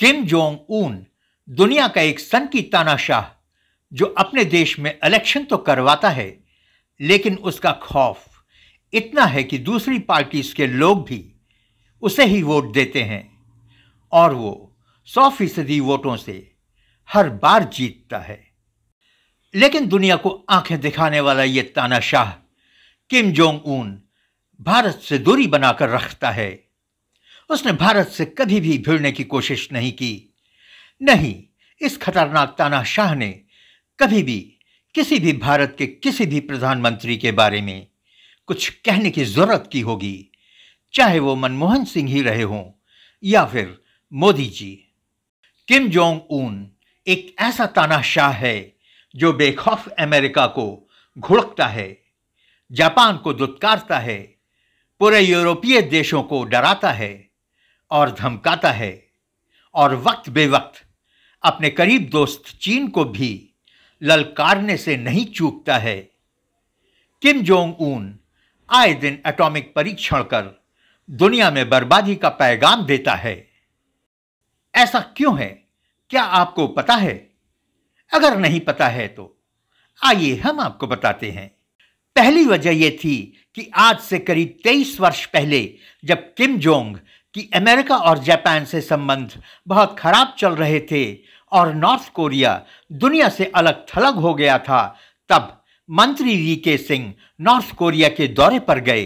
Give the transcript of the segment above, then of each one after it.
Kim Jong ऊन दुनिया का एक सन की तानाशाह जो अपने देश में इलेक्शन तो करवाता है लेकिन उसका खौफ इतना है कि दूसरी पार्टीज के लोग भी उसे ही वोट देते हैं और वो सौ फीसदी वोटों से हर बार जीतता है लेकिन दुनिया को आंखें दिखाने वाला ये तानाशाह किम जोंग ऊन भारत से दूरी बनाकर रखता है उसने भारत से कभी भी भिड़ने की कोशिश नहीं की नहीं इस खतरनाक तानाशाह ने कभी भी किसी भी भारत के किसी भी प्रधानमंत्री के बारे में कुछ कहने की जरूरत की होगी चाहे वो मनमोहन सिंह ही रहे हों या फिर मोदी जी किम जोंग ऊन एक ऐसा तानाशाह है जो बेखौफ अमेरिका को घुड़कता है जापान को दुत्कारता है पूरे यूरोपीय देशों को डराता है और धमकाता है और वक्त बेवक्त अपने करीब दोस्त चीन को भी ललकारने से नहीं चूकता है किम जोंग ऊन आए दिन एटॉमिक परीक्षण कर दुनिया में बर्बादी का पैगाम देता है ऐसा क्यों है क्या आपको पता है अगर नहीं पता है तो आइए हम आपको बताते हैं पहली वजह यह थी कि आज से करीब 23 वर्ष पहले जब किम जोंग कि अमेरिका और जापान से संबंध बहुत खराब चल रहे थे और नॉर्थ कोरिया दुनिया से अलग थलग हो गया था तब मंत्री वी के सिंह नॉर्थ कोरिया के दौरे पर गए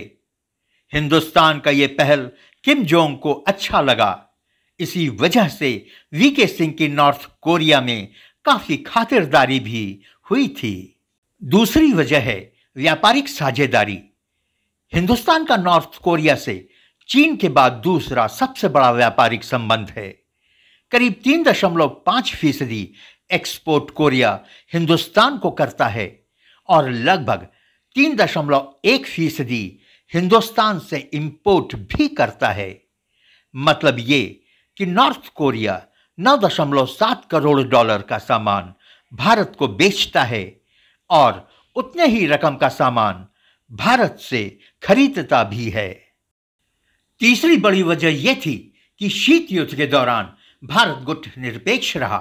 हिंदुस्तान का यह पहल किम जोंग को अच्छा लगा इसी वजह से वी के सिंह की नॉर्थ कोरिया में काफी खातिरदारी भी हुई थी दूसरी वजह है व्यापारिक साझेदारी हिंदुस्तान का नॉर्थ कोरिया से चीन के बाद दूसरा सबसे बड़ा व्यापारिक संबंध है करीब तीन दशमलव पांच फीसदी एक्सपोर्ट कोरिया हिंदुस्तान को करता है और लगभग तीन दशमलव एक फीसदी हिंदुस्तान से इंपोर्ट भी करता है मतलब ये कि नॉर्थ कोरिया नौ दशमलव सात करोड़ डॉलर का सामान भारत को बेचता है और उतने ही रकम का सामान भारत से खरीदता भी है तीसरी बड़ी वजह यह थी कि शीत युद्ध के दौरान भारत गुट निरपेक्ष रहा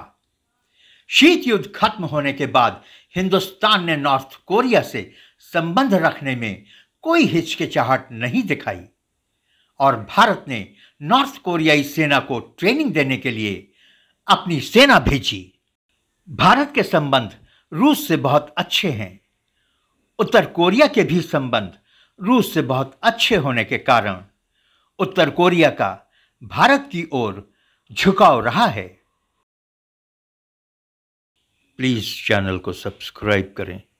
शीत युद्ध खत्म होने के बाद हिंदुस्तान ने नॉर्थ कोरिया से संबंध रखने में कोई हिचकिचाहट नहीं दिखाई और भारत ने नॉर्थ कोरियाई सेना को ट्रेनिंग देने के लिए अपनी सेना भेजी भारत के संबंध रूस से बहुत अच्छे हैं उत्तर कोरिया के भी संबंध रूस से बहुत अच्छे होने के कारण उत्तर कोरिया का भारत की ओर झुकाव रहा है प्लीज चैनल को सब्सक्राइब करें